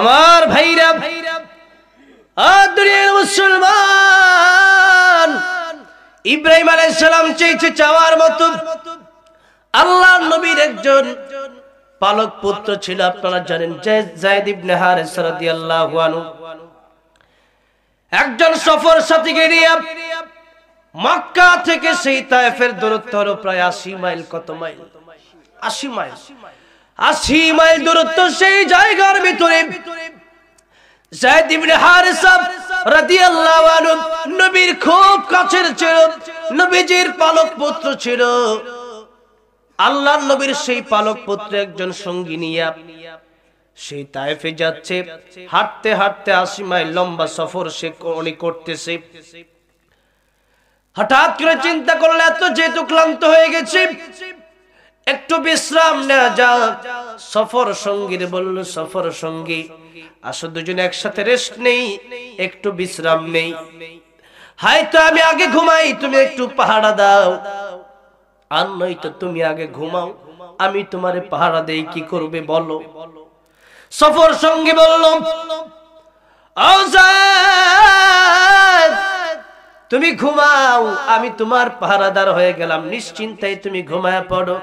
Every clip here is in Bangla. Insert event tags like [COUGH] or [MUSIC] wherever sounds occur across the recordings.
আমার ভাইরা ভাইরা মুসলমান ইব্রাহিম আলাইসালাম চেয়েছে চাওয়ার মতো আল্লাহ নবীর একজন পালক পুত্র ছিল আপনারা জানেন একজন সফর সাথীকে নিয়ে থেকে সেই তায়েফের দূরত্ব প্রায় 80 মাইল কত মাইল আশি মাইল আশি মাইল দূরত্ব সেই জায়গার ভিতরে একজন সঙ্গী নিয়ে যাচ্ছে হাঁটতে হাঁটতে আশি মাইল লম্বা সফর সে অনেক করতেছে হঠাৎ করে চিন্তা করলে এত যেহেতু ক্লান্ত হয়ে গেছে একটু বিশ্রাম নেওয়া যাও সফর সঙ্গীর বলল সফর সঙ্গী আসো দুজন একসাথে রেস্ট নেই একটু বিশ্রাম নেই হয়তো আমি আগে ঘুমাই তুমি একটু পাহাড়া দাও আর নয়তো তুমি আগে ঘুমাও আমি তোমার পাহাড়া দেই কি করবে বলো সফর সঙ্গী বলল তুমি ঘুমাও আমি তোমার পাহারাদার হয়ে গেলাম নিশ্চিন্তায় তুমি ঘুমায় পড়ো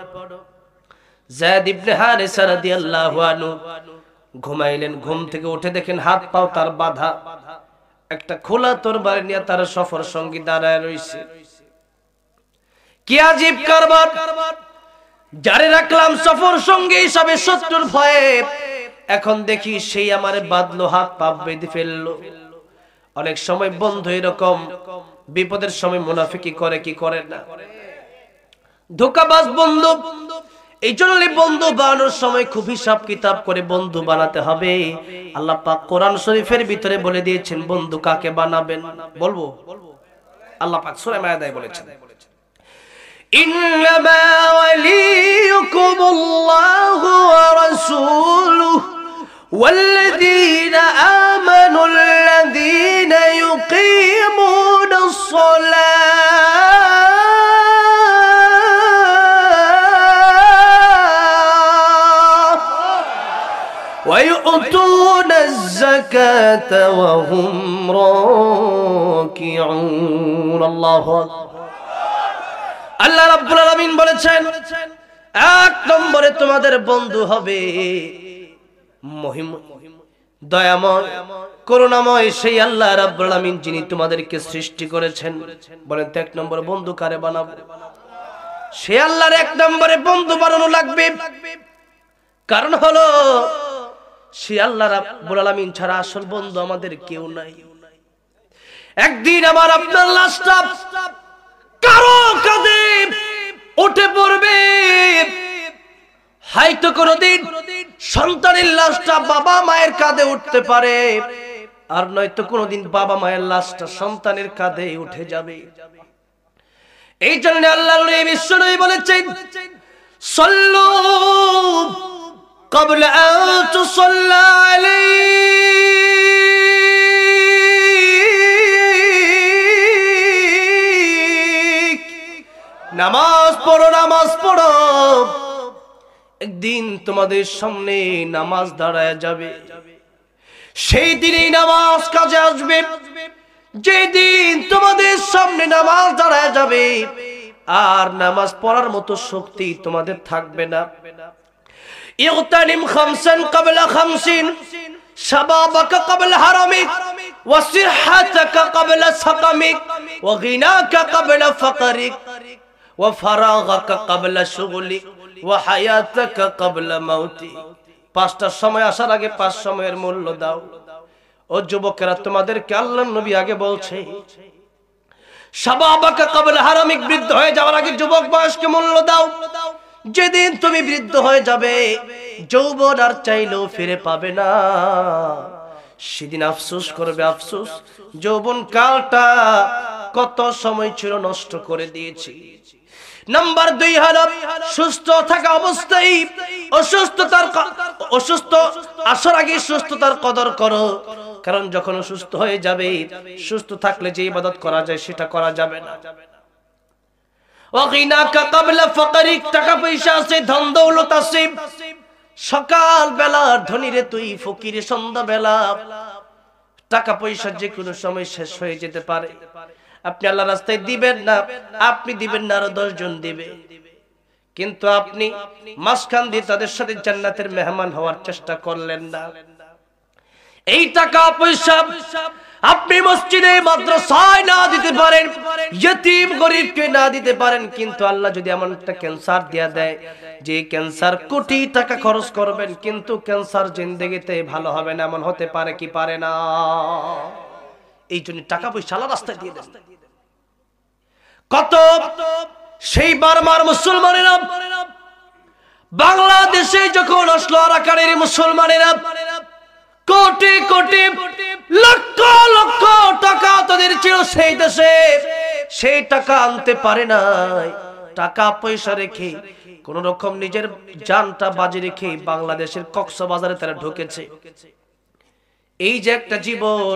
ঘুমাইলেন ঘুম থেকে উঠে দেখেন হাত পাও তার বাধা একটা খোলা বাড়ি নিয়ে তার সফর সঙ্গী দাঁড়ায় রয়েছে যারে রাখলাম সফর হিসাবে শত্রুর ভয়ে এখন দেখি সেই আমার বাঁধলো হাত পা বেঁধে ফেললো অনেক সময় বন্ধু এরকম বিপদের সময় মুনাফিকি করে কি করে না ধোকাবাজ বন্ধু এই জন্য বন্ধু বানানোর সময় খুব হিসাব কিতাব করে বন্ধু বানাতে হবে আল্লাহ পাক কোরআন শরীফের ভিতরে বলে দিয়েছেন বন্ধু কাকে বানাবেন বলবো আল্লাহ পাক সুরে মায়াদায় বলেছেন إنما وليكم الله ورسوله والذين الزكاة وهم راكعون الله আল্লাহ রাব্বুল আলামিন বলেছেন এক নম্বরে তোমাদের বন্ধু হবে মহিম দয়াময় করুণাময় সেই আল্লাহ রাব্বুল আলামিন যিনি তোমাদেরকে সৃষ্টি করেছেন বলেন তো এক নম্বর বন্ধু কারে বানাবো সে আল্লাহর এক নম্বরে বন্ধু বানানো লাগবে কারণ হলো সে আল্লাহ আলামিন ছাড়া আসল বন্ধু আমাদের কেউ নাই একদিন আমার আপনার লাশটা কারো কাঁধে উঠে পড়বে হয়তো কোনদিন সন্তানের লাশটা বাবা মায়ের কাঁধে উঠতে পারে আর নয়তো কোনদিন বাবা মায়ের লাশটা সন্তানের কাঁধে উঠে যাবে এই জন্য আল্লাহ বিশ্ব নবী বলেছেন সল্লু قبل أن تصلى عليك নামাজ পড়ো নামাজ পড়ো একদিন তোমাদের সামনে নামাজ দাঁড়ায় যাবে সেই দিনই নামাজ কাজে আসবে যেদিন তোমাদের সামনে নামাজ দাঁড়ায় যাবে আর নামাজ পড়ার মতো শক্তি তোমাদের থাকবে না ইগতানিম খামসান ক্বাবলা খামসিন শাবাবাকা ক্বাবলা হারামিক وصحتك قبل سقمك وغناك قبل فقرك وفراغك قبل شغلك وحياتك قبل موتك পাঁচটা সময় আসার আগে পাঁচ সময়ের মূল্য দাও ও যুবকেরা তোমাদেরকে আল্লাহ নবী আগে বলছে সাবাবাকে কবল হারামিক বৃদ্ধ হয়ে যাওয়ার আগে যুবক বয়সকে মূল্য দাও যেদিন তুমি বৃদ্ধ হয়ে যাবে যৌবন আর চাইলেও ফিরে পাবে না সেদিন আফসোস করবে আফসোস যৌবন কালটা কত সময় ছিল নষ্ট করে দিয়েছি নাম্বার দুই হল সুস্থ থাকা অবস্থায় অসুস্থতার অসুস্থ আসার আগে সুস্থতার কদর করো কারণ যখন অসুস্থ হয়ে যাবে সুস্থ থাকলে যে ইবাদত করা যায় সেটা করা যাবে না সকাল ধনীরে তুই ফকির সন্ধ্যা বেলা টাকা পয়সা যে কোনো সময় শেষ হয়ে যেতে পারে আপনি আল্লাহ রাস্তায় দিবেন না আপনি দিবেন না আরো দশজন দিবে কিন্তু আপনি মাঝখান দিয়ে তাদের সাথে জান্নাতের মেহমান হওয়ার চেষ্টা করলেন না এই টাকা পয়সা আপনি মসজিদে মাত্র ছয় না দিতে পারেন ইয়তিম গরিবকে না দিতে পারেন কিন্তু আল্লাহ যদি এমন একটা ক্যান্সার দেয়া দেয় যে ক্যান্সার কোটি টাকা খরচ করবেন কিন্তু ক্যান্সার জিন্দেগিতে ভালো হবে না এমন হতে পারে কি পারে না এই জন্য টাকা পয়সা আল্লাহ রাস্তায় দিয়ে দেন কত সেই বারমার মুসলমানেরা বাংলাদেশে যখন আসলো আরাকানের মুসলমানেরা কোটি কোটি লক্ষ লক্ষ টাকা তাদের ছিল সেই দেশে সেই টাকা আনতে পারে নাই টাকা পয়সা রেখে কোন রকম নিজের জানটা বাজে রেখে বাংলাদেশের কক্সবাজারে তারা ঢুকেছে এই যে একটা জীবন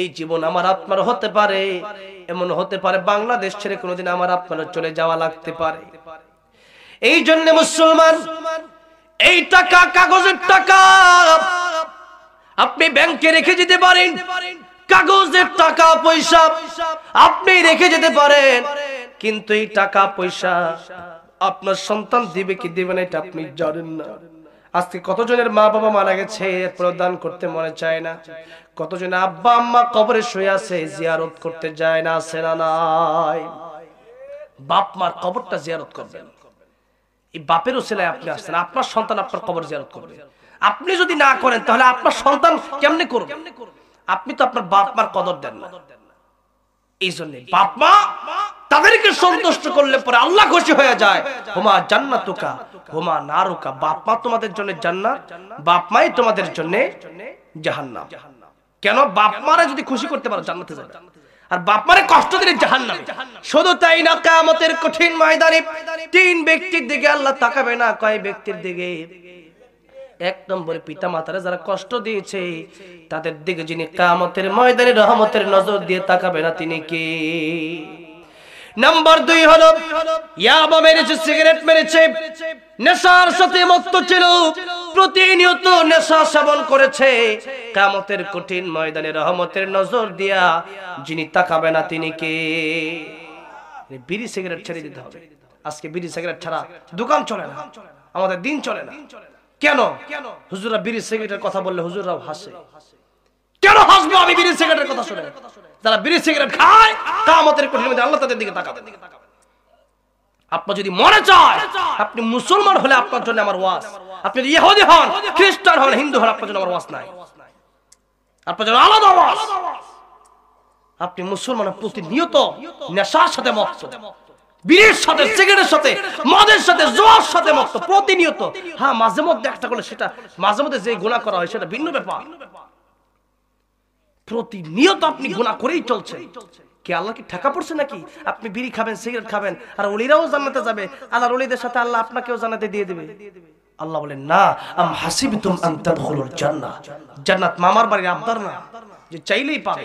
এই জীবন আমার আপনার হতে পারে এমন হতে পারে বাংলাদেশ ছেড়ে কোনোদিন আমার আপনার চলে যাওয়া লাগতে পারে এই জন্য মুসলমান এই টাকা কাগজের টাকা আপনি ব্যাংকে রেখে যেতে পারেন কাগজের টাকা পয়সা আপনি রেখে যেতে পারেন কিন্তু এই টাকা পয়সা আপনার সন্তান দিবে কি দিবে না এটা আপনি জানেন না আজকে কতজনের মা বাবা মারা গেছে এরপরে দান করতে মনে চায় না কতজন আব্বা আম্মা কবরে শুয়ে আছে জিয়ারত করতে যায় না আছে না নাই বাপ মার কবরটা জিয়ারত করবেন এই বাপেরও ছেলে আপনি আসছেন আপনার সন্তান আপনার কবর জিয়ারত করবে আপনি যদি না করেন তাহলে আপনার সন্তান কেমনে করবে আপনি তো আপনার বাপ মার কদর দেন না এই জন্য বাপ মা তাদেরকে সন্তুষ্ট করলে পরে আল্লাহ খুশি হয়ে যায় হোমা জান্নাতুকা হোমা নারুকা বাপ মা তোমাদের জন্য জান্নাত বাপ মাই তোমাদের জন্য জাহান্নাম কেন বাপ মারে যদি খুশি করতে পারো জান্নাতে যাবে আর বাপ মারে কষ্ট দিলে জাহান্নামে শুধু তাই না কামতের কঠিন ময়দানে তিন ব্যক্তির দিকে আল্লাহ তাকাবে না কয় ব্যক্তির দিকে এক নম্বরে পিতা মাতারা যারা কষ্ট দিয়েছে তাদের দিকে যিনি কামতের ময়দানে রহমতের নজর দিয়ে তাকাবে না তিনি কি নাম্বার দুই হলো ইয়াবা মেরেছে সিগারেট মেরেছে নেশার সাথে মত্ত ছিল প্রতিনিয়ত নেশা সেবন করেছে কামতের কঠিন ময়দানে রহমতের নজর দিয়া যিনি তাকাবে না তিনি কে মানে বিড়ি সিগারেট ছেড়ে দিতে হবে আজকে বিড়ি সিগারেট ছাড়া দোকান চলে না আমাদের দিন চলে না কেন হুজুরা বিড়ি সিগারেটের কথা বললে হুজুররাও হাসে কেন হাসবো আমি বিড়ি সিগারেটের কথা শুনে যারা বিড়ি সিগারেট খায় তা কঠিন মধ্যে আল্লাহ তাদের দিকে তাকাবে আপনার যদি মনে চায় আপনি মুসলমান হলে আপনার জন্য আমার ওয়াজ আপনি যদি ইহুদি হন খ্রিস্টান হন হিন্দু হন আপনার জন্য আমার ওয়াজ নাই আপনার জন্য আলাদা ওয়াজ আপনি প্রতি প্রতিনিয়ত নেশার সাথে মত বিড়ির সাথে সিগারেটের সাথে মদের সাথে জোয়ার সাথে মত প্রতিনিয়ত হ্যাঁ মাঝে মধ্যে একটা সেটা মাঝে মধ্যে যে গুণা করা হয় সেটা ভিন্ন ব্যাপার প্রতিনিয়ত আপনি গুণা করেই কি আল্লাহ কি ঠেকা পড়ছে নাকি আপনি বিড়ি খাবেন সিগারেট খাবেন আর অলিরাও জানাতে যাবে আল্লাহর ওলিদের সাথে আল্লাহ আপনাকেও জানাতে দিয়ে দেবে আল্লাহ বলেন না আম জান্নাত মামার বাড়ির আবদার না যে চাইলেই পাবে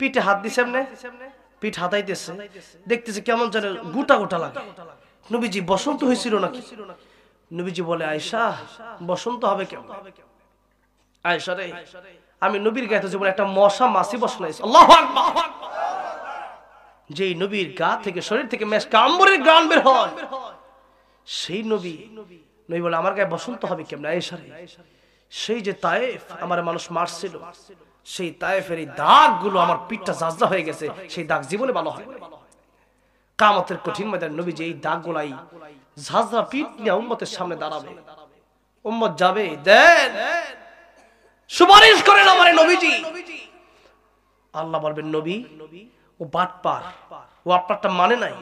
পিঠে হাত দিছে এমনি পিঠ হাতাইতেছে দেখতেছে কেমন যেন গোটা গোটা লাগে নবীজি বসন্ত হয়েছিল নাকি নবীজি বলে আয়সা বসন্ত হবে কেমন আয়সা রে আমি নবীর গায়ে তো একটা মশা মাছি বসাইছি আল্লাহ যে নবীর গা থেকে শরীর থেকে মেশ কাম্বরের গান বের হয় সেই নবী নবী বলে আমার গায়ে বসন্ত হবে কেমন আয়সা রে সেই যে তায়েফ আমার মানুষ মারছিল সেই তায়েফের এই দাগ গুলো আমার পিঠটা জাজদা হয়ে গেছে সেই দাগ জীবনে ভালো হয় কামতের কঠিন ময়দান নবী যে এই দাগ গুলাই ঝাঁজরা পিঠ নিয়ে উম্মতের সামনে দাঁড়াবে উম্মত যাবে দেন সুপারিশ করেন আমার নবীজি আল্লাহ বলবেন নবী ও বাটপার ও আপনারটা মানে নাই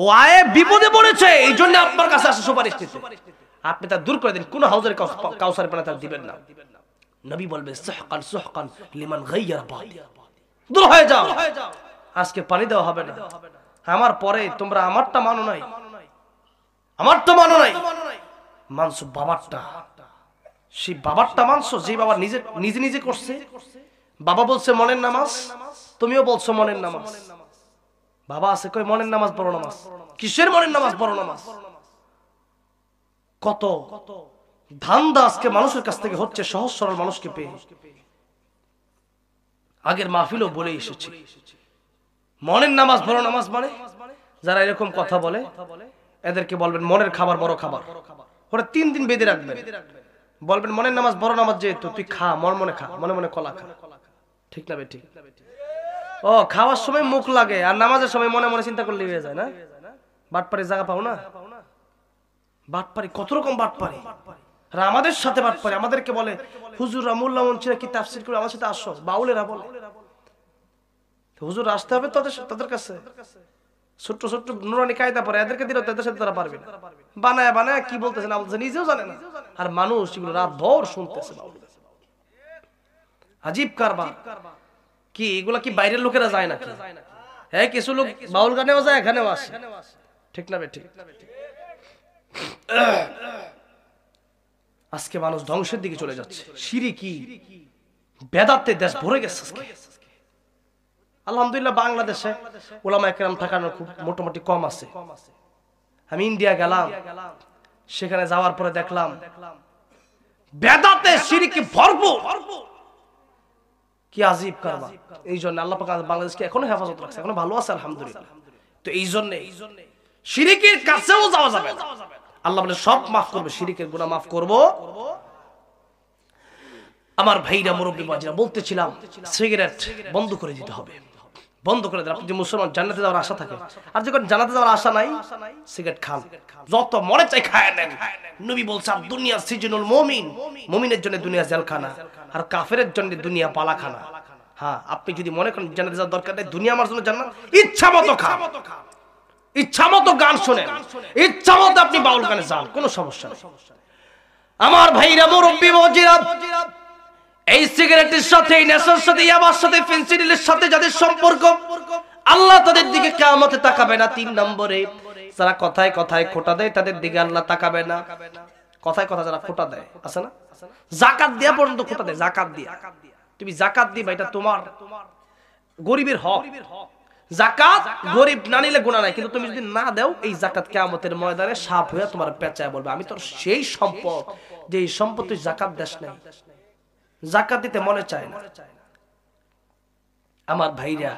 ও আয়ে বিপদে পড়েছে এই জন্য আপনার কাছে আসে সুপারিশ নিতে আপনি তা দূর করে দিন কোন হাউজের কাউসার পানা তার দিবেন না নবী বলবে সহকান সহকান লিমান গাইয়ার দূর হয়ে যাও আজকে পানি দেওয়া হবে না আমার পরে তোমরা আমারটা মানো নাই আমার তো মানো নাই মানছো বাবারটা সেই বাবারটা মানছো যে বাবা নিজে নিজে নিজে করছে বাবা বলছে মনের নামাজ তুমিও বলছো মনের নামাজ বাবা আছে কই মনের নামাজ বড় নামাজ কিসের মনের নামাজ বড় নামাজ কত কত ধান্দা আজকে মানুষের কাছ থেকে হচ্ছে সহজ সরল মানুষকে পেয়ে আগের মাহফিলও বলে এসেছি মনের নামাজ বড় নামাজ মানে যারা এরকম কথা বলে এদেরকে বলবেন মনের খাবার বড় খাবার ওরা তিন দিন বেঁধে রাখবেন বলবেন মনের নামাজ বড় নামাজ যেহেতু তুই খা মন মনে খা মনে মনে কলা খা ঠিক না বেটি ও খাওয়ার সময় মুখ লাগে আর নামাজের সময় মনে মনে চিন্তা করলে হয়ে যায় না বাটপাড়ি জায়গা পাও না বাটপাড়ি কত রকম বাটপাড়ি আমাদের সাথে বাট করে আমাদেরকে বলে হুজুর রামুল্লা মনসিরা কি তাফসির করে আমার সাথে আসো বাউলেরা বলে হুজুর আসতে হবে তাদের তাদের কাছে ছোট্ট ছোট্ট নুরানি কায়দা পরে এদেরকে দিলে তাদের সাথে তারা পারবে না বানায় বানায় কি বলতেছে না বলতেছে নিজেও জানে না আর মানুষ এগুলো রাত ভর শুনতেছে আজীব কারবা কি এগুলা কি বাইরের লোকেরা যায় না হ্যাঁ কিছু লোক বাউল গানেও যায় এখানেও আসে ঠিক না বে ঠিক আজকে মানুষ ধ্বংসের দিকে চলে যাচ্ছে সিঁড়ি কি বেদাতে দেশ ভরে গেছে আজকে আলহামদুলিল্লাহ বাংলাদেশে ওলামা একরাম ঠেকানো খুব মোটামুটি কম আছে আমি ইন্ডিয়া গেলাম সেখানে যাওয়ার পরে দেখলাম বেদাতে সিঁড়িকে ভরপুর কি কারবা এই জন্য আল্লাহ পাক বাংলাদেশকে এখনো হেফাজত রাখছে এখনো ভালো আছে আলহামদুলিল্লাহ তো এই জন্য সিরিকের কাছেও যাওয়া যাবে না আল্লাহ বলে সব মাফ করবে শিরিকের গুণা মাফ করব আমার ভাইরা মুরব্বী বাজিরা বলতেছিলাম সিগারেট বন্ধ করে দিতে হবে বন্ধ করে দেন আপনি যে মুসলমান জানাতে যাওয়ার আশা থাকে আর যখন জানাতে যাওয়ার আশা নাই সিগারেট খান যত মনে চাই খায় নেন নবী বলছে আর দুনিয়া সিজনুল মুমিন মুমিনের জন্য দুনিয়া জেলখানা আর কাফেরের জন্য দুনিয়া পালাখানা হ্যাঁ আপনি যদি মনে করেন জানাতে যাওয়ার দরকার নেই দুনিয়া আমার জন্য জানান ইচ্ছা মতো খান ইচ্ছা মতো গান শোনেন ইচ্ছা মতো আপনি বাউল গানে যান কোনো সমস্যা নেই আমার ভাইরা মুরব্বী মজিরা এই সিগারেটের সাথে এই নেশার সাথে ইয়াবার সাথে ফেন্সিডিলের সাথে যাদের সম্পর্ক আল্লাহ তাদের দিকে কেমতে তাকাবে না তিন নম্বরে যারা কথায় কথায় খোটা দেয় তাদের দিকে আল্লাহ তাকাবে না কথায় কথা যারা খোটা দেয় আছে না জাকাত দিয়া পর্যন্ত খোটা দেয় জাকাত দিয়া তুমি জাকাত দিবা এটা তোমার গরিবের হক জাকাত গরিব না নিলে গুণা নাই কিন্তু তুমি যদি না দাও এই জাকাত কেয়ামতের ময়দানে সাপ হয়ে তোমার পেঁচায় বলবে আমি তোর সেই সম্পদ যে এই সম্পদ তুই জাকাত দেশ নাই জাকাত দিতে মনে চায় না আমার ভাইরা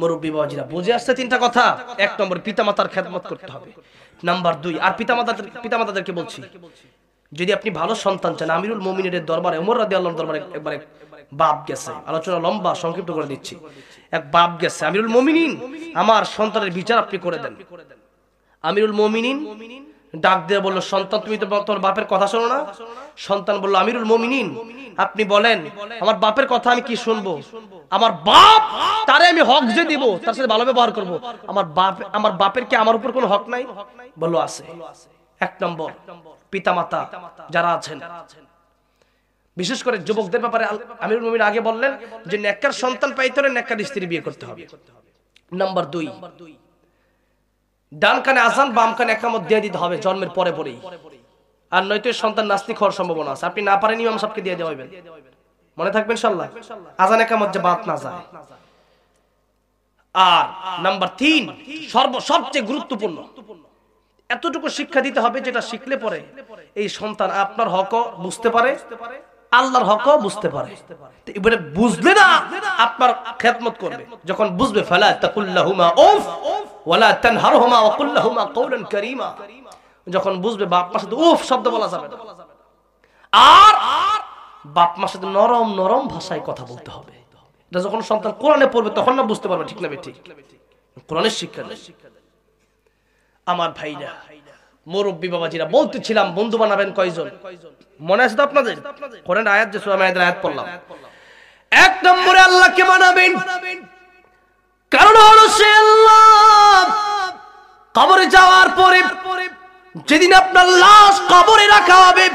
মুরব্বী বাবাজিরা বুঝে আসছে তিনটা কথা এক নম্বর পিতামাতার খেদমত করতে হবে নাম্বার দুই আর পিতামাতাদের পিতামাতাদেরকে বলছি যদি আপনি ভালো সন্তান চান আমিরুল মোমিনের দরবারে ওমর রাদি আল্লাহ দরবারে একবার বাপ গেছে আলোচনা লম্বা সংক্ষিপ্ত করে দিচ্ছি এক বাপ গেছে আমিরুল মোমিনিন আমার সন্তানের বিচার আপনি করে দেন আমিরুল মোমিনিন ডাক দিয়ে বললো সন্তান তুমি তো তোমার বাপের কথা শোনো না সন্তান বললো আমিরুল মোমিনিন আপনি বলেন আমার বাপের কথা আমি কি শুনবো আমার বাপ তারে আমি হক যে দিব তার সাথে ভালো ব্যবহার করব আমার বাপ আমার বাপের কি আমার উপর কোনো হক নাই বললো আছে এক নম্বর পিতামাতা যারা আছেন বিশেষ করে যুবকদের ব্যাপারে আমির মমিন আগে বললেন যে নেককার সন্তান পাইতে হলে নেককার স্ত্রী বিয়ে করতে হবে নাম্বার দুই ডান কানে আসান বাম কানে একামত দিয়ে দিতে হবে জন্মের পরে পরেই আর নয়তো সন্তান নাস্তিক হওয়ার সম্ভাবনা আছে আপনি না পারেন ইমাম সাহেবকে দিয়ে দেওয়া হবেন মনে থাকবেন ইনশাআল্লাহ আজান একামত যে বাদ না যায় আর নাম্বার তিন সর্ব সবচেয়ে গুরুত্বপূর্ণ এতটুকু শিক্ষা দিতে হবে যেটা শিখলে পরে এই সন্তান আপনার হক বুঝতে পারে আল্লাহর হক বুঝতে পারে এবারে বুঝলে না আপনার খেদমত করবে যখন বুঝবে যখন বুঝবে বাপ সাথে উফ শব্দ বলা যাবে আর বাপ সাথে নরম নরম ভাষায় কথা বলতে হবে যখন সন্তান কোরআনে পড়বে তখন না বুঝতে পারবে ঠিক না ঠিক কোরআনের শিক্ষা আমার ভাইরা মুরব্বী বাবাজিরা বলতেছিলাম বন্ধু বানাবেন কয়জন মনে আছে তো আপনাদের কোরআন আয়াত যে সুরাম আয়াতের আয়াত পড়লাম এক নম্বরে আল্লাহকে মানাবেন কারণ হলো সে আল্লাহ কবরে যাওয়ার পরে যেদিন আপনার লাশ কবরে রাখা হবে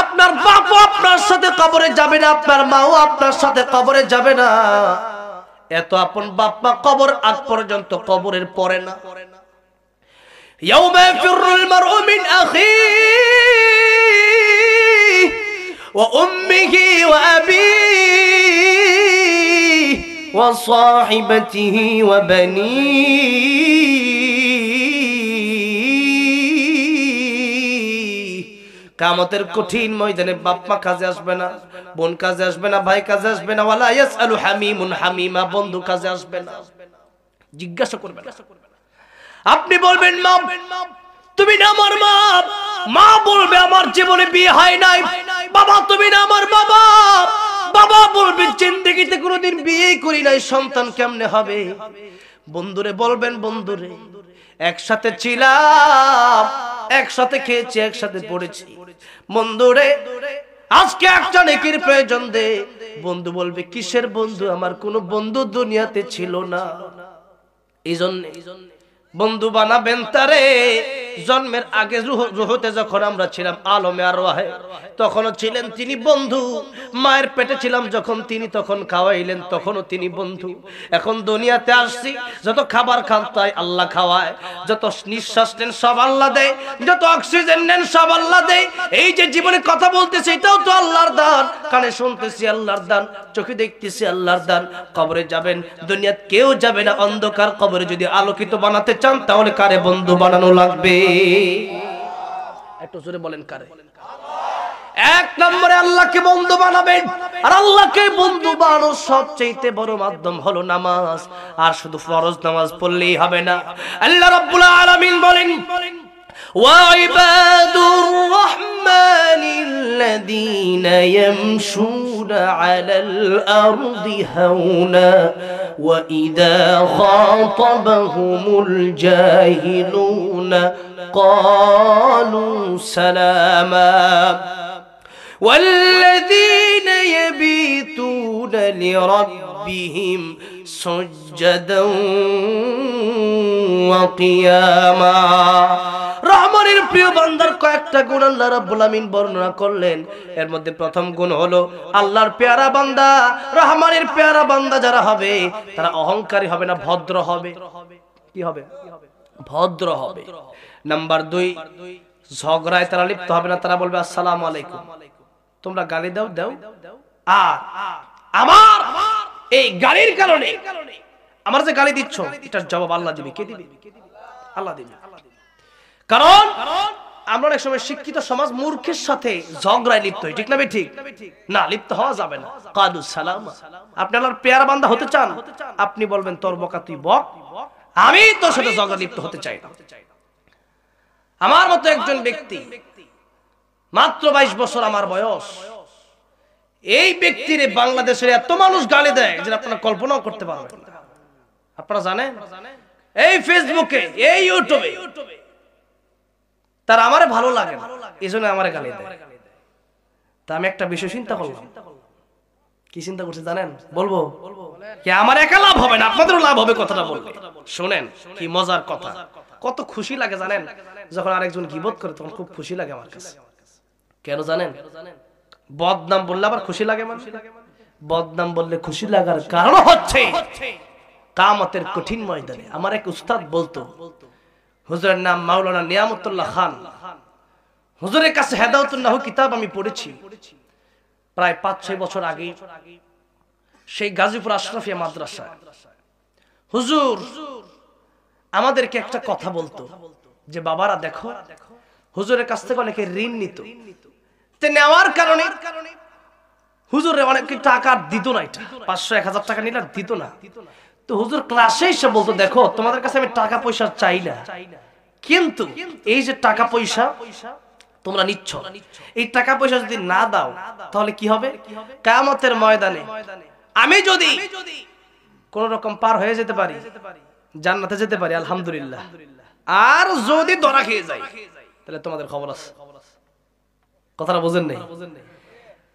আপনার বাপও আপনার সাথে কবরে যাবে না আপনার মাও আপনার সাথে কবরে যাবে না এত আপন বাপ মা কবর আগ পর্যন্ত কবরের পরে না পরে না يوم يفر المرء من أخيه وأمه وأبيه وصاحبته وبنيه كما كتين مويدن باب ما كازي أشبنا بون كازي أشبنا بھائي كازي أشبنا ولا يسأل حميم حميم بندو كازي أشبنا جگس كربنا আপনি বলবেন মা তুমি না আমার মা মা বলবে আমার জীবনে বিয়ে হয় নাই বাবা তুমি না আমার বাবা বাবা বলবে জিন্দগিতে কোনোদিন বিয়ে করি নাই সন্তান কেমনে হবে বন্ধুরে বলবেন বন্ধুরে একসাথে ছিলাম একসাথে খেয়েছি একসাথে পড়েছি বন্ধুরে আজকে একটা নেকির প্রয়োজন দে বন্ধু বলবে কিসের বন্ধু আমার কোনো বন্ধু দুনিয়াতে ছিল না এই জন্য বন্ধু বানাবেন তারে জন্মের আগে রুহতে যখন আমরা ছিলাম আলমে আর তখনও ছিলেন তিনি বন্ধু মায়ের পেটে ছিলাম যখন তিনি তখন খাওয়াইলেন তখনও তিনি বন্ধু এখন দুনিয়াতে আসছি যত খাবার খান তাই আল্লাহ খাওয়ায় যত নিঃশ্বাস নেন সব আল্লাহ দেয় যত অক্সিজেন নেন সব আল্লাহ দেয় এই যে জীবনে কথা বলতেছে এটাও তো আল্লাহর দান কানে শুনতেছি আল্লাহর দান চোখে দেখতেছি আল্লাহর দান কবরে যাবেন দুনিয়াত কেউ যাবে না অন্ধকার কবরে যদি আলোকিত বানাতে চান তাহলে কারে বন্ধু বানানো লাগবে একটু জোরে বলেন কারে এক নম্বরে আল্লাহকে বন্ধু বানাবেন আর আল্লাহকে বন্ধু বানানোর সবচেয়ে বড় মাধ্যম হলো নামাজ আর শুধু ফরজ নামাজ পড়লেই হবে না আল্লাহ রাব্বুল আলামিন বলেন وعباد الرحمن الذين يمشون على الأرض هونا وإذا خاطبهم الجاهلون قالوا سلاما والذين يبيتون لربهم سجدا وقياما রহমানের প্রিয় বান্দার কয়েকটা গুণ আল্লাহ রাব্বুল আমিন বর্ণনা করলেন এর মধ্যে প্রথম গুণ হলো আল্লাহর পেয়ারা বান্দা রহমানের পেয়ারা বান্দা যারা হবে তারা অহংকারী হবে না ভদ্র হবে কি হবে ভদ্র হবে নাম্বার দুই ঝগড়ায় তারা লিপ্ত হবে না তারা বলবে আসসালাম আলাইকুম তোমরা গালি দাও দাও আর আমার এই গালির কারণে আমার যে গালি দিচ্ছ এটার জবাব আল্লাহ দিবে কে দিবে আল্লাহ দিবে কারণ আমরা অনেক সময় শিক্ষিত সমাজ মূর্খের সাথে ঝগড়ায় লিপ্ত হই ঠিক না ঠিক না লিপ্ত হওয়া যাবে না কাদু সালাম আপনি আল্লাহর পেয়ার বান্দা হতে চান আপনি বলবেন তোর বকা তুই বক আমি তোর সাথে ঝগড়া লিপ্ত হতে চাই না আমার মতো একজন ব্যক্তি মাত্র বাইশ বছর আমার বয়স এই ব্যক্তির বাংলাদেশের এত মানুষ গালি দেয় যে আপনারা কল্পনাও করতে পারবেন না আপনারা জানেন এই ফেসবুকে এই ইউটিউবে তার আমারে ভালো লাগে না এই জন্য আমারে গালি দেয় তা আমি একটা বিষয় চিন্তা করলাম কি চিন্তা করছি জানেন বলবো কি আমার একা লাভ হবে না আপনাদেরও লাভ হবে কথাটা বলবো শোনেন কি মজার কথা কত খুশি লাগে জানেন যখন আরেকজন গিবত করে তখন খুব খুশি লাগে আমার কাছে কেন জানেন বদনাম বললে আবার খুশি লাগে মানুষ বদনাম বললে খুশি লাগার কারণ হচ্ছে কামতের কঠিন ময়দানে আমার এক উস্তাদ বলতো হুজুরের নাম মাওলানা নিয়ামতুল্লাহ খান হুজুরের কাছে হেদাউতুল্লাহ কিতাব আমি পড়েছি প্রায় পাঁচ ছয় বছর আগে সেই গাজীপুর আশরাফিয়া মাদ্রাসা হুজুর আমাদেরকে একটা কথা বলতো যে বাবারা দেখো হুজুরের কাছ থেকে অনেকে ঋণ নিত নেওয়ার কারণে হুজুরে অনেকে টাকা দিত না এটা পাঁচশো এক হাজার টাকা নিলে দিত না তো হুজুর বলতো দেখো তোমাদের কাছে আমি টাকা পয়সা চাই না কিন্তু এই যে টাকা পয়সা তোমরা নিচ্ছ এই টাকা পয়সা যদি না দাও তাহলে কি হবে কামতের ময়দানে আমি যদি কোন রকম পার হয়ে যেতে পারি জান্নাতে যেতে পারি আলহামদুলিল্লাহ আর যদি দরা খেয়ে যাই তাহলে তোমাদের খবর আছে কথাটা বোঝেন নাই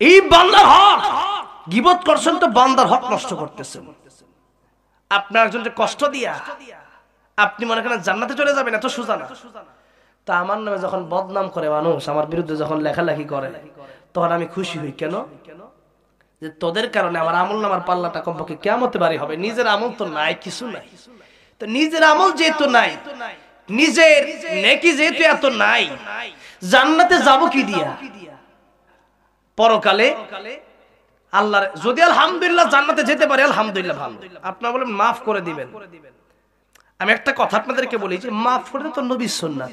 এই বান্দার হক গিবত করছেন তো বান্দার হক নষ্ট করতেছেন আপনার জন্য কষ্ট দিয়া আপনি মনে করেন জান্নাতে চলে যাবেন এত সোজা না তা আমার নামে যখন বদনাম করে মানুষ আমার বিরুদ্ধে যখন লেখালেখি করে তখন আমি খুশি হই কেন যে তোদের কারণে আমার আমল নামার পাল্লাটা কমপক্ষে কেমন হতে বাড়ি হবে নিজের আমল তো নাই কিছু নাই তো নিজের আমল যেহেতু নাই নিজের নেকি যেহেতু এত নাই জান্নাতে যাব কি দিয়া পরকালে আল্লাহর যদি আলহামদুলিল্লাহ জান্নাতে যেতে পারে আলহামদুলিল্লাহ ভালো আপনারা বলেন মাফ করে দিবেন আমি একটা কথা আপনাদেরকে বলি যে মাফ করে তো নবীর সুন্নাহ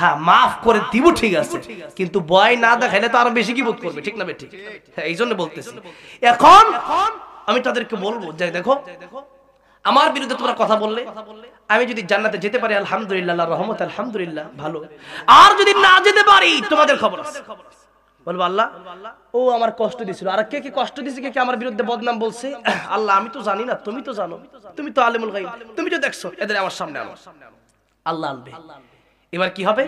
হ্যাঁ মাফ করে দিব ঠিক আছে কিন্তু বয় না দেখাইলে তো আরো বেশি কি বোধ করবে ঠিক না বেঠিক হ্যাঁ এই জন্য বলতেছি এখন আমি তাদেরকে বলবো যে দেখো আমার বিরুদ্ধে তোমরা কথা বললে আমি যদি জান্নাতে যেতে পারি আলহামদুলিল্লাহ রহমত আলহামদুলিল্লাহ ভালো আর যদি না যেতে পারি তোমাদের খবর বলবো আল্লাহ ও আমার কষ্ট দিছিল আর কে কে কষ্ট দিছে কে কে আমার বিরুদ্ধে বদনাম বলছে [CLEARS THROAT] আল্লাহ আমি তো জানি না তুমি তো জানো তুমি তো আলিমুল গাইব তুমি তো দেখছো এদের আমার সামনে আনো আল্লাহ আনবে এবার কি হবে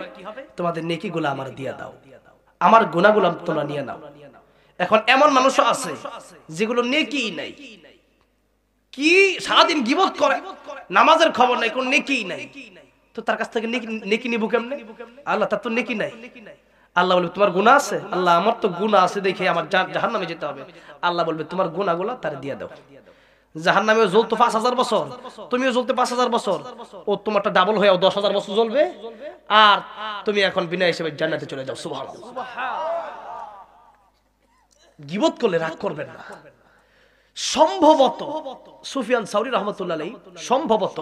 তোমাদের নেকি গুলা আমার দিয়া দাও আমার গুণাগুলো তোমরা নিয়ে নাও এখন এমন মানুষও আছে যেগুলো নেকি নাই কি সারাদিন গিবত করে নামাজের খবর নাই কোন নেকি নাই তো তার কাছ থেকে নেকি নিবো কেমনে আল্লাহ তার তো নেকি নাই আল্লাহ বলবে তোমার গুণা আছে আল্লাহ আমার তো গুণা আছে দেখে আমার জাহান নামে যেতে হবে আল্লাহ বলবে তোমার গুণা গুলা তার দিয়ে দাও জাহান নামে জ্বলতো পাঁচ হাজার বছর তুমিও জ্বলতে পাঁচ হাজার বছর ও তোমারটা ডাবল হয়ে দশ হাজার বছর জ্বলবে আর তুমি এখন বিনা হিসেবে জান্নাতে চলে যাও সুভাষ গিবত করলে রাগ করবেন না সম্ভবত সুফিয়ান সাউরি রহমতুল্লাহ সম্ভবত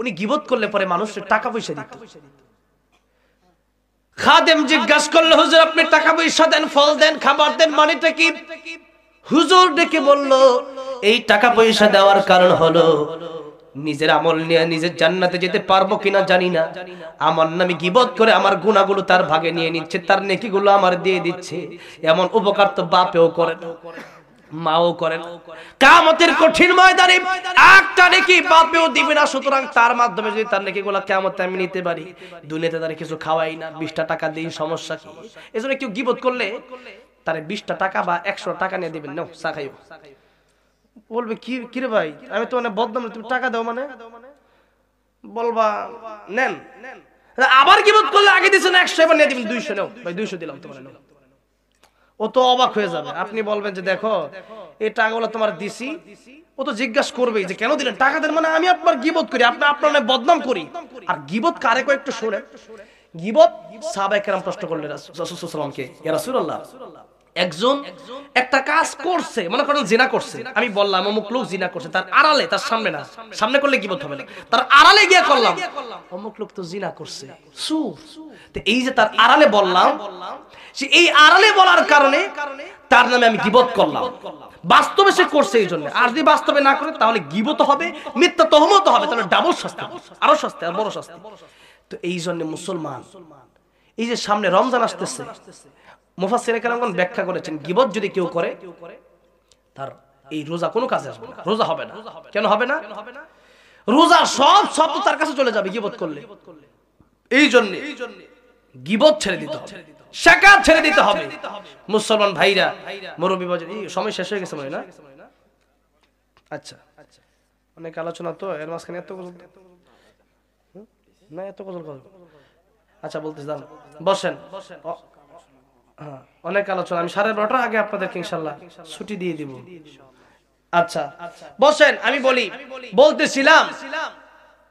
উনি গিবত করলে পরে মানুষের টাকা পয়সা দিত খাদেম জিজ্ঞাসা করলো হুজুর আপনি টাকা পয়সা দেন ফল দেন খাবার দেন মানেটা কি হুজুর ডেকে বলল এই টাকা পয়সা দেওয়ার কারণ হলো নিজের আমল নিয়ে নিজের জান্নাতে যেতে পারবো কিনা জানি না আমার নামে গিবত করে আমার গুণাগুলো তার ভাগে নিয়ে নিচ্ছে তার নেকিগুলো আমার দিয়ে দিচ্ছে এমন উপকার তো বাপেও করে না মাও করেন কামতের কঠিন ময়দানে একটা নেকি বাপেও দিবে না সুতরাং তার মাধ্যমে যদি তার নেকি গোলা কামত আমি নিতে পারি দুনিয়াতে তার কিছু খাওয়াই না বিশটা টাকা দিন সমস্যা কি এজন্য কেউ গিবত করলে তার বিশটা টাকা বা একশো টাকা নিয়ে দিবেন না চা খাইব বলবে কি কিরে ভাই আমি তো মানে বদনাম তুমি টাকা দাও মানে বলবা নেন আবার গিবত করলে আগে দিচ্ছেন একশো এবার নিয়ে দিবেন দুইশো নাও ভাই দুইশো দিলাম তোমার নাও ও তো অবাক হয়ে যাবে আপনি বলবেন যে দেখো এই টাকাগুলো তোমার দিছি ও তো জিজ্ঞাসা করবেই যে কেন দিলেন টাকা দেন মানে আমি আপনার গিবত করি আপনি আপনার বদনাম করি আর গিবত কারে কয়েকটু শোনেন গিবত সাবেকেরাম প্রশ্ন করলেন রাসুল সাল্লামকে ইয়া রাসূলুল্লাহ একজন একটা কাজ করছে মনে করেন জিনা করছে আমি বললাম অমুক লোক জিনা করছে তার আড়ালে তার সামনে না সামনে করলে কি বলতে হবে না তার আড়ালে গিয়ে করলাম অমুক লোক তো জিনা করছে সুর এই যে তার আড়ালে বললাম সে এই আড়ালে বলার কারণে তার নামে আমি গিবত করলাম বাস্তবে সে করছে এই জন্য আর যদি বাস্তবে না করে তাহলে গিবত হবে মিথ্যা তহমত হবে তাহলে ডাবল শাস্তি আরো শাস্তি আর বড় শাস্তি তো এই জন্য মুসলমান এই যে সামনে রমজান আসতেছে মুফাসসির কেরামগণ ব্যাখ্যা করেছেন গিবত যদি কেউ করে তার এই রোজা কোনো কাজে আসবে না রোজা হবে না কেন হবে না রোজা সব সব তার কাছে চলে যাবে গিবত করলে এই জন্য গিবত ছেড়ে দিতে হবে শাকা ছেড়ে দিতে হবে মুসলমান ভাইরা মুরব্বী বাজার এই সময় শেষ হয়ে গেছে মনে না আচ্ছা অনেক আলোচনা তো এর মাঝখানে এত গজল হ্যাঁ? না এত গজল গজল আচ্ছা বলতে দাঁড়ান বসেন হ্যাঁ, অনেক আলোচনা আমি সাড়ে বারোটার আগে আপনাদেরকে ইনশাল্লাহ ছুটি দিয়ে দিব আচ্ছা বসেন আমি বলি বলতেছিলাম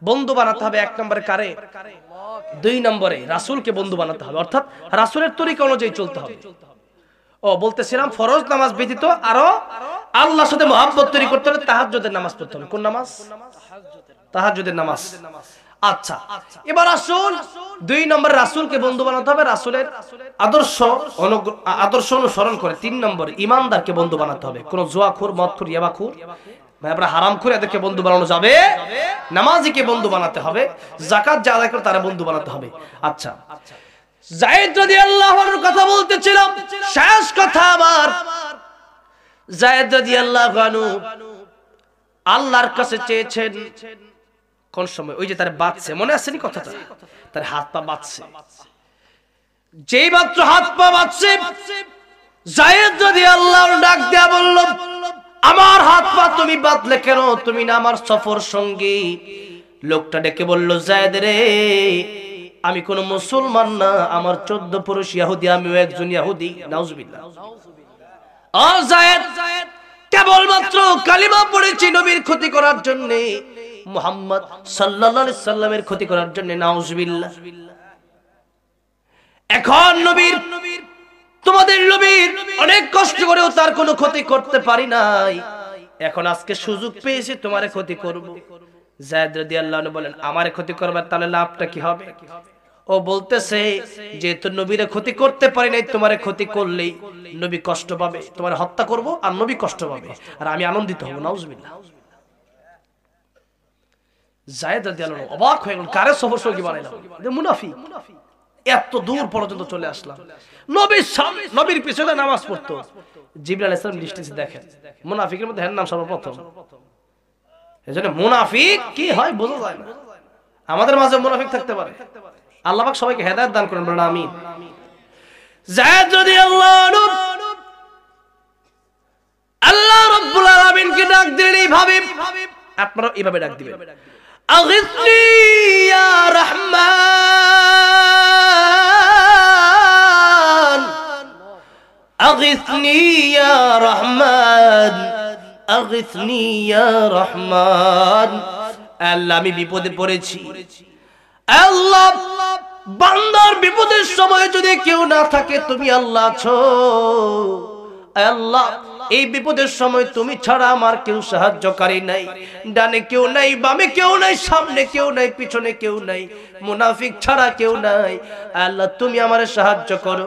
বন্ধু বানাতে হবে এক নম্বরে কারে দুই নম্বরে রাসুলকে বন্ধু বানাতে হবে অর্থাৎ রাসুলের তরিকা অনুযায়ী চলতে হবে ও বলতেছিলাম ফরজ নামাজ ব্যতীত আরো আল্লাহ সাথে মহাব্বত তৈরি করতে হবে তাহাজ্জুদের নামাজ পড়তে হবে কোন নামাজ তাহাজ্জুদের নামাজ আচ্ছা এবার আসুন দুই নম্বর রাসুলকে বন্ধু বানাতে হবে রাসুলের আদর্শ আদর্শ অনুসরণ করে তিন নম্বর ইমানদারকে বন্ধু বানাতে হবে কোন জোয়াখুর মদখুর ইয়াবাখুর আমরা হারাম এদেরকে বন্ধু বানানো যাবে নামাজিকে বন্ধু বানাতে হবে জাকাত যা আদায় করে তারা বন্ধু বানাতে হবে আচ্ছা জায়েদ রাদিয়াল্লাহু আনহুর কথা বলতেছিলাম শেষ কথা আমার জায়েদ রাদিয়াল্লাহু আনহু আল্লাহর কাছে চেয়েছেন কোন সময় ওই যে তার বাঁচছে মনে আছে নি কথাটা তার হাত পা বাঁচছে যেই মাত্র হাত পা বাঁচছে জায়েদ যদি আল্লাহর ডাক দেয়া বলল আমার হাত পা তুমি বাঁধলে কেন তুমি না আমার সফর সঙ্গী লোকটা ডেকে বলল জায়েদ রে আমি কোন মুসলমান না আমার চোদ্দ পুরুষ ইয়াহুদি আমিও একজন ইয়াহুদি নাউজবিল্লাহ ও জায়েদ কেবলমাত্র কালিমা পড়েছি নবীর ক্ষতি করার জন্য মোহাম্মদ সাল্লাল্লাহু সাল্লামের ক্ষতি করার জন্য নাউজুবিল্লাহ এখন নবীর তোমাদের নবীর অনেক কষ্ট করেও তার কোনো ক্ষতি করতে পারি নাই এখন আজকে সুযোগ পেয়েছি তোমার ক্ষতি করব জায়দ রাদিয়াল্লাহু আনহু বলেন আমার ক্ষতি করবার তাহলে লাভটা কি হবে ও বলতেছে যে তো নবীরে ক্ষতি করতে পারি নাই তোমার ক্ষতি করলেই নবী কষ্ট পাবে তোমার হত্যা করব আর নবী কষ্ট পাবে আর আমি আনন্দিত হব নাউজুবিল্লাহ মুনাফিক কি হয় বোঝা যায় না আমাদের মাঝে মুনাফিক থাকতে পারে আল্লাহ সবাইকে হেদায়ত দান করেন বলেন আমিন আল্লাহ ডাক দিলেন আপনারা এইভাবে ডাক দিবেন أغثني يا رحمن أغثني يا رحمن أغثني يا رحمن আল্লাহ আমি বিপদে পড়েছি আল্লাহ বান্দার বিপদের সময় যদি কেউ না থাকে তুমি আল্লাহ আছো আল্লাহ এই বিপদের সময় তুমি ছাড়া আমার কেউ সাহায্যকারী নাই ডানে কেউ নাই বামে কেউ নাই সামনে কেউ নাই পিছনে কেউ নাই মুনাফিক ছাড়া কেউ নাই আল্লাহ তুমি আমার সাহায্য করো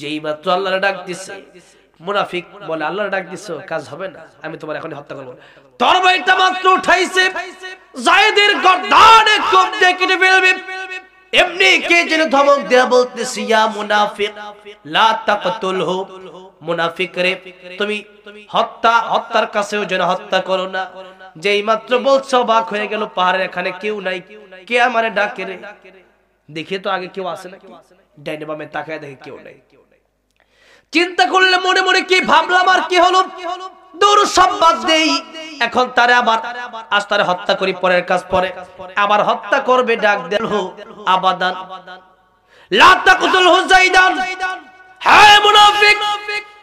যেই মাত্র আল্লাহর ডাক দিছে মুনাফিক বলে আল্লাহর ডাক দিছো কাজ হবে না আমি তোমার এখন হত্যা করবো তরবারিটা মাত্র উঠাইছে জায়েদের গর্দানে কোপ দিয়ে কেটে ফেলবে এমনি কে যেন ধমক দেয়া বলতেছি ইয়া মুনাফিক লা তাকতুলহু মুনাফিক রে তুমি হত্যা হত্যার কাছেও যেন হত্যা করো না যেই মাত্র বলছো বাক হয়ে গেল পাহাড়ের এখানে কেউ নাই কে আমারে ডাকে রে দেখে তো আগে কেউ আসে না ডাইনে বামে তাকায় দেখে কেউ নাই চিন্তা করলে মনে মনে কি ভাবলাম আর কি হলো দূর সব বাদ দেই এখন তারে আবার আজ তারে হত্যা করি পরের কাজ পরে আবার হত্যা করবে ডাক দেন হো আবাদান লা তাকতুল হুজাইদান হ্যাঁ মুনাফিক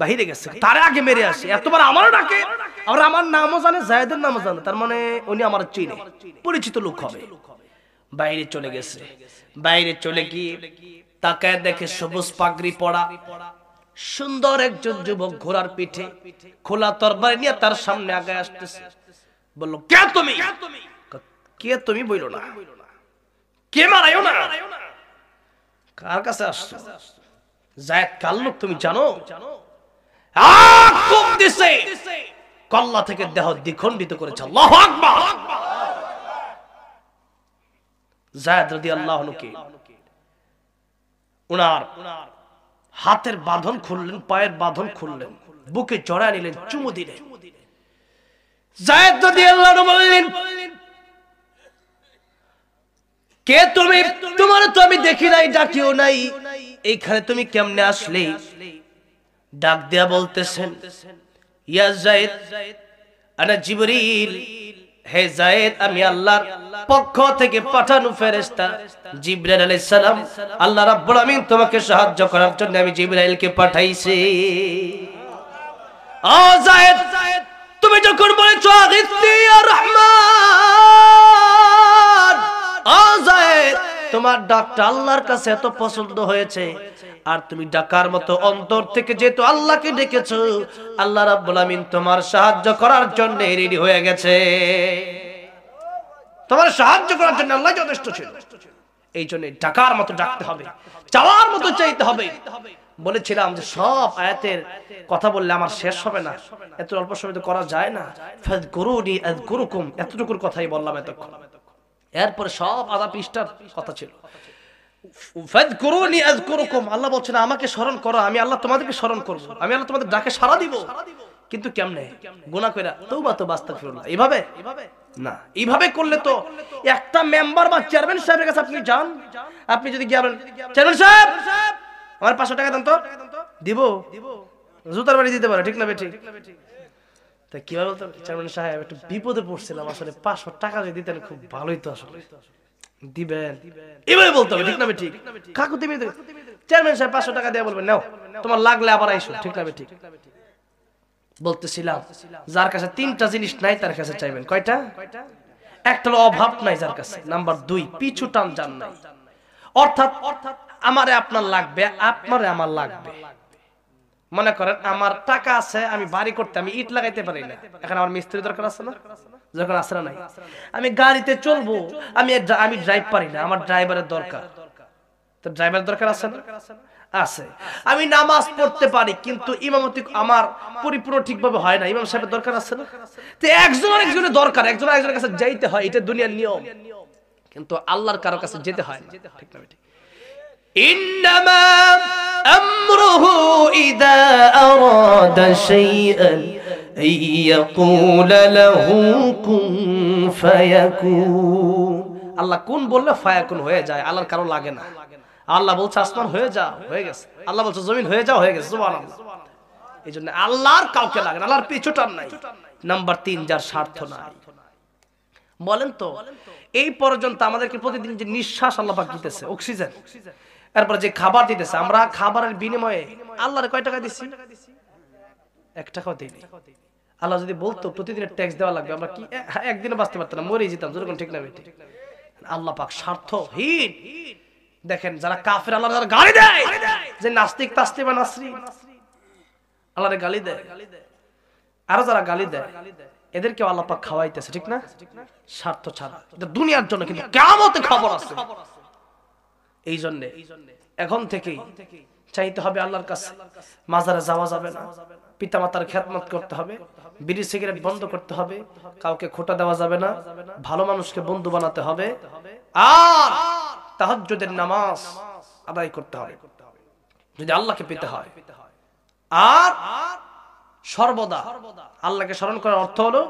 বাহিরে গেছে তার আগে মেরে আসে এতবার আমার ডাকে আর আমার নামও জানে জায়দের নামও জানে তার মানে উনি আমার চিনে পরিচিত লোক হবে বাইরে চলে গেছে বাইরে চলে গিয়ে তাকায় দেখে সবুজ পাগড়ি পড়া সুন্দর একজন যুবক ঘোড়ার পিঠে খোলা তরবারি নিয়ে তার সামনে আগে আসতেছে বলল কে তুমি কে তুমি বইল না কে মারাইও না কার কাছে আসছো যায় কাল লোক তুমি জানো জানো কল্লা থেকে দেহ দ্বিখণ্ডিত করেছে আল্লাহু আকবার যায়েদ রাদিয়াল্লাহু আনহুকে উনার হাতের বাঁধন খুললেন পায়ের বাঁধন খুললেন বুকে জড়া নিলেন চুমু দিলেন যায়েদ রাদিয়াল্লাহু বললেন কে তুমি তোমার তো আমি দেখি নাই ডাকিও নাই এইখানে তুমি কেমনে আসলে ডাক দেয়া বলতেছেন ইয়া জায়েদ আনা জিবরিল হে জায়েদ আমি আল্লাহর পক্ষ থেকে পাঠানো ফেরেশতা জিবরাইল আলাইহিস সালাম আল্লাহ রাব্বুল আমিন তোমাকে সাহায্য করার জন্য আমি জিবরাইলকে পাঠাইছি ও জায়েদ তুমি যখন বলেছো আগিতনি আর রহমান ও জায়েদ তোমার ডাকটা আল্লাহর কাছে এত পছন্দ হয়েছে আর তুমি ডাকার মতো অন্তর থেকে যেহেতু আল্লাহকে ডেকেছ আল্লাহ রাব্বুল তোমার সাহায্য করার জন্য রেডি হয়ে গেছে তোমার সাহায্য করার জন্য আল্লাহ যথেষ্ট ছিল এই জন্য ডাকার মতো ডাকতে হবে চাওয়ার মতো চাইতে হবে বলেছিলাম যে সব আয়াতের কথা বললে আমার শেষ হবে না এত অল্প সময় তো করা যায় না ফাদকুরুনি আযকুরুকুম এতটুকুর কথাই বললাম এতক্ষণ এরপরে সব আধা পৃষ্ঠার কথা ছিল আল্লাহ বলছেন আমাকে স্মরণ করো আমি আল্লাহ তোমাদেরকে স্মরণ আমি আল্লাহ তোমাদের ডাকে দিব কিন্তু কেমনে কইরা তো এইভাবে না এইভাবে করলে তো একটা মেম্বার বা চেয়ারম্যান সাহেবের কাছে আপনি যান আপনি যদি গিয়ে চেয়ারম্যান সাহেব আমার পাঁচশো টাকা দেন তো দিব জুতার বাড়ি দিতে পারে ঠিক না বেঠিক তা চেয়ারম্যান সাহেব একটু বিপদে পড়ছিলাম আসলে পাঁচশো টাকা যদি দিতেন খুব ভালোই তো আসলে দিবেন এবারে বলতে হবে ঠিক না ঠিক কাকু তুমি চেয়ারম্যান সাহেব পাঁচশো টাকা দিয়ে বলবেন নাও তোমার লাগলে আবার আইসো ঠিক না ঠিক বলতেছিলাম যার কাছে তিনটা জিনিস নাই তার কাছে চাইবেন কয়টা একটা অভাব নাই যার কাছে নাম্বার দুই পিছু টান যান নাই অর্থাৎ আমারে আপনার লাগবে আপনারে আমার লাগবে মনে করেন আমার টাকা আছে আমি বাড়ি করতে আমি ইট লাগাইতে পারি না এখন আমার মিস্ত্রি দরকার আছে না যখন আসরা নাই আমি গাড়িতে চলবো আমি আমি ড্রাইভ পারি না আমার ড্রাইভারের দরকার তো ড্রাইভারের দরকার আছে না আছে আমি নামাজ পড়তে পারি কিন্তু ইমামতি আমার পরিপূর্ণ ঠিকভাবে হয় না ইমাম সাহেবের দরকার আছে না তো একজন একজনের দরকার একজন একজনের কাছে যাইতে হয় এটা দুনিয়ার নিয়ম কিন্তু আল্লাহর কারো কাছে যেতে হয় না ঠিক না ঠিক إنما أمره إذا أراد شيئا আল্লাহ কোন বললে ফায়াকুন হয়ে যায় আল্লাহর কারো লাগে না আল্লাহ বলছে আসমান হয়ে যা হয়ে গেছে আল্লাহ বলছে জমিন হয়ে যা হয়ে গেছে এই জন্য আল্লাহর কাউকে লাগে আল্লাহর পিছুটার নাই নাম্বার তিন যার স্বার্থ নাই বলেন তো এই পর্যন্ত আমাদেরকে প্রতিদিন যে নিঃশ্বাস আল্লাহ দিতেছে অক্সিজেন এরপর যে খাবার দিতেছে আমরা খাবারের বিনিময়ে আল্লাহর কয় টাকা দিছি এক টাকাও দিই আল্লাহ যদি বলতো প্রতিদিনের ট্যাক্স দেওয়া লাগবে আমরা কি হ্যাঁ, একদিনে বাঁচতে পারতাম মরে যেতাম যেরকম ঠিক না বেটি আল্লাহ পাক স্বার্থ হিট দেখেন যারা কাফের আল্লাহ যারা গালি দেয় যে নাস্তিক তাস্তি বা নাসরি আল্লাহ গালি দেয় আরো যারা গালি দেয় এদেরকে আল্লাহ পাক খাওয়াইতেছে ঠিক না স্বার্থ ছাড়া এটা দুনিয়ার জন্য কিন্তু কেমতে খবর আছে এই জন্য এখন থেকে চাইতে হবে আল্লাহর কাছে মাজারে যাওয়া যাবে না পিতামাতার খেদমত করতে হবে বিড়ি সিগারেট বন্ধ করতে হবে কাউকে খোটা দেওয়া যাবে না ভালো মানুষকে বন্ধু বানাতে হবে আর তাহাজ্জুদের নামাজ আদায় করতে হবে যদি আল্লাহকে পেতে হয় আর সর্বদা আল্লাহকে স্মরণ করার অর্থ হলো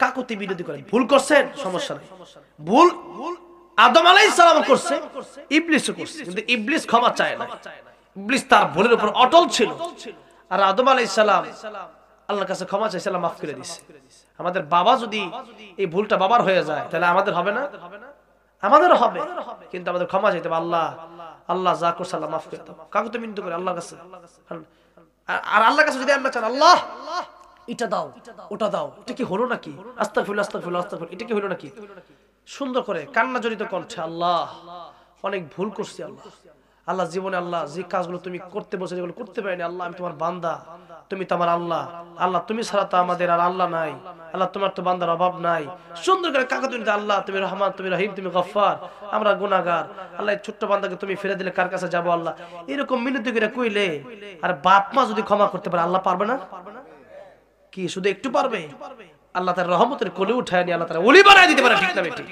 কাকুতি বিরোধী করে ভুল করছেন সমস্যা নেই ভুল আদম আলাইহিস সালাম করছে ইবলিসও করছে কিন্তু ইবলিস ক্ষমা চায় না ইবলিস তার ভুলের উপর অটল ছিল আর আদম আলাইহিস সালাম আল্লাহর কাছে ক্ষমা আল্লাহ মাফ করে দিছে আমাদের বাবা যদি এই ভুলটা বাবার হয়ে যায় তাহলে আমাদের হবে না আমাদের হবে কিন্তু আমাদের ক্ষমা চাইতে হবে আল্লাহ আল্লাহ যা করছে আল্লাহ মাফ করে দাও কাকু তো মিনতি করে আল্লাহর কাছে আর আল্লাহর কাছে যদি আমরা চান আল্লাহ এটা দাও ওটা দাও এটা কি হলো নাকি আস্তাগফিরুল্লাহ আস্তাগফিরুল্লাহ আস্তাগফিরুল্লাহ এটা কি হলো নাকি সুন্দর করে কান্না জড়িত কণ্ঠে আল্লাহ অনেক ভুল করছি আল্লাহ আল্লাহ জীবনে আল্লাহ যে কাজগুলো তুমি করতে বসে যেগুলো করতে পারিনি আল্লাহ আমি তোমার বান্দা তুমি তোমার আল্লাহ আল্লাহ তুমি ছাড়া তো আমাদের আর আল্লাহ নাই আল্লাহ তোমার তো বান্দার অভাব নাই সুন্দর করে তুমি আল্লাহ তুমি রহমান তুমি রহিম তুমি গফার আমরা গুনাগার আল্লাহ ছোট্ট বান্দাকে তুমি ফিরে দিলে কার কাছে যাবো আল্লাহ এরকম মিনতি করে কইলে আর বাপ মা যদি ক্ষমা করতে পারে আল্লাহ পারবে না কি শুধু একটু পারবে আল্লাহ তার রহমতের কোলে উঠায়নি আল্লাহ তারা অলি বানায় দিতে পারে ঠিক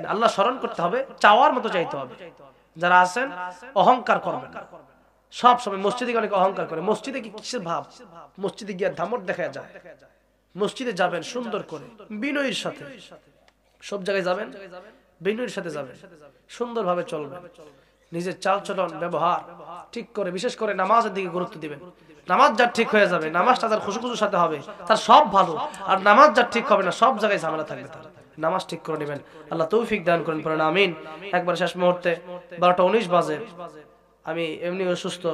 না আল্লাহ স্মরণ করতে হবে চাওয়ার মতো চাইতে হবে যারা আছেন অহংকার করবেন সব সময় মসজিদে অনেক অহংকার করে মসজিদে কি কিসের ভাব মসজিদে গিয়ে ধামর দেখা যায় মসজিদে যাবেন সুন্দর করে বিনয়ের সাথে সব জায়গায় যাবেন বিনয়ের সাথে যাবেন সুন্দর ভাবে চলবেন নিজের চালচলন ব্যবহার ঠিক করে বিশেষ করে নামাজের দিকে গুরুত্ব দিবেন নামাজ যার ঠিক হয়ে যাবে নামাজটা তার খুশুখুশুর সাথে হবে তার সব ভালো আর নামাজ যার ঠিক হবে না সব জায়গায় ঝামেলা থাকবে তার নামাজ ঠিক করে নেবেন আল্লাহ তৌফিক দান করেন পড়েন আমিন একবার শেষ মুহূর্তে বারোটা উনিশ বাজে আমি এমনি অসুস্থ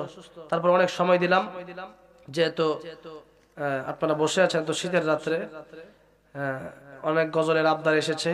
তারপর অনেক সময় দিলাম যেহেতু আপনারা বসে আছেন তো শীতের রাত্রে অনেক গজলের আবদার এসেছে